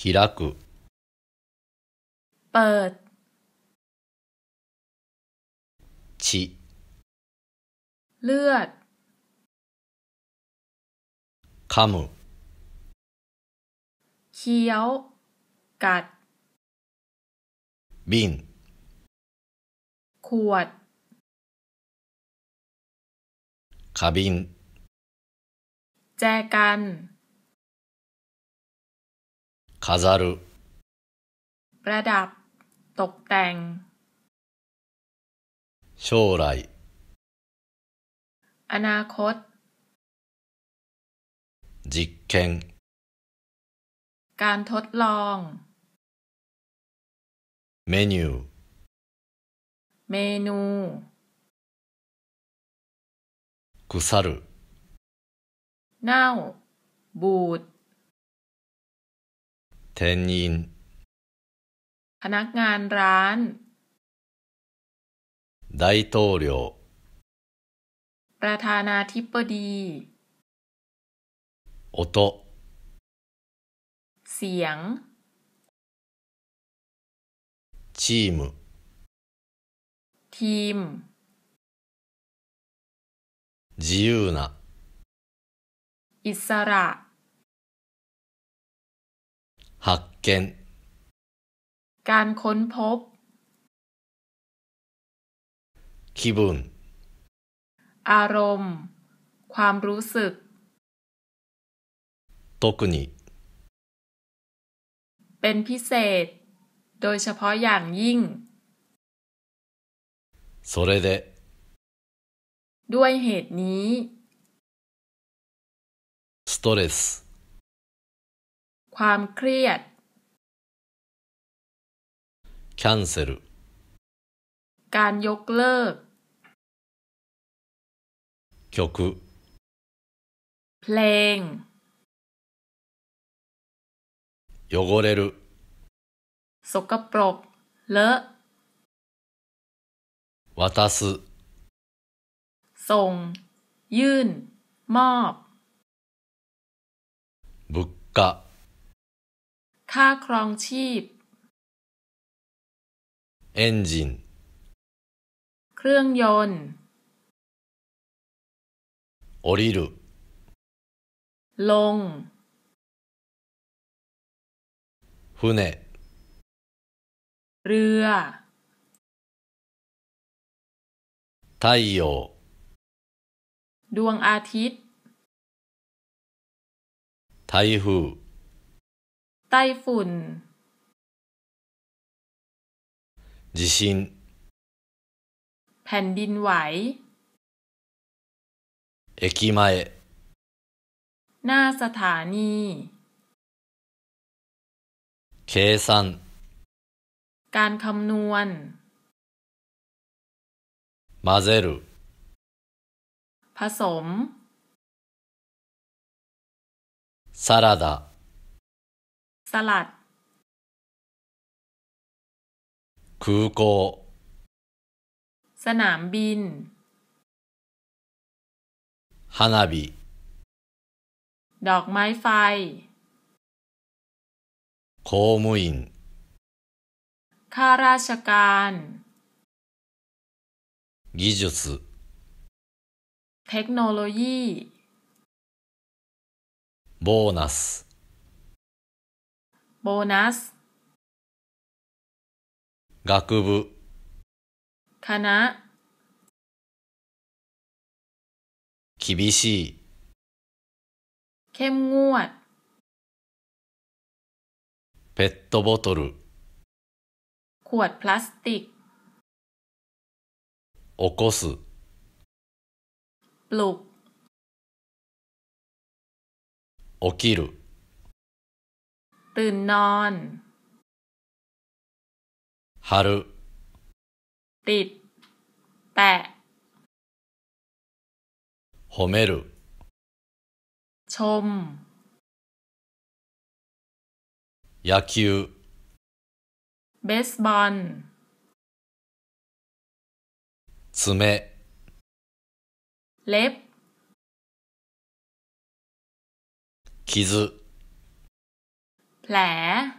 開くเปิดีเลือด噛むเขียว กัด บิน ขวดคาบิน แจกัน飾るประดับ ตกแต่ง将来อนาคต実験การทดลองเมนูเมนู腐るเน่าบูด店員พนักงานร้าน大統領ประธานาธิบดี音เสียง ทีม ทีม自由なอิสระ発見การค้นพบ気分อารมณ์ ความรู้สึก特にเป็นพิเศษ โดยเฉพาะอย่างยิ่งそれでด้วยเหตุนี้ストレスความเครียด cancel การยกเลิก曲เพลง汚れるสกปรก เลอะ渡すส่งยื่น มอบ物価ค่าครองชีพ เอนจิน เครื่องยนต์ โอริรุลงฟุเนเรือ太陽ดวงอาทิตย์台風ไต้ฝุ่น地震แผ่นดินไหว駅前หน้าสถานี計算การคำนวณ混ぜるผสมサラダสลัดคูโกสนามบินฮานาบิดอกไม้ไฟคูมอินข้าราชการ เทคโนโลยี โบนัสโบนัส学部คณะ厳しいเข้มงวดペットボトルขวดพลาสติก起こすปลุก起きるตื่นนอนฮารุติด แตะมรุชม野球เบสบอล爪เล็บ傷แผล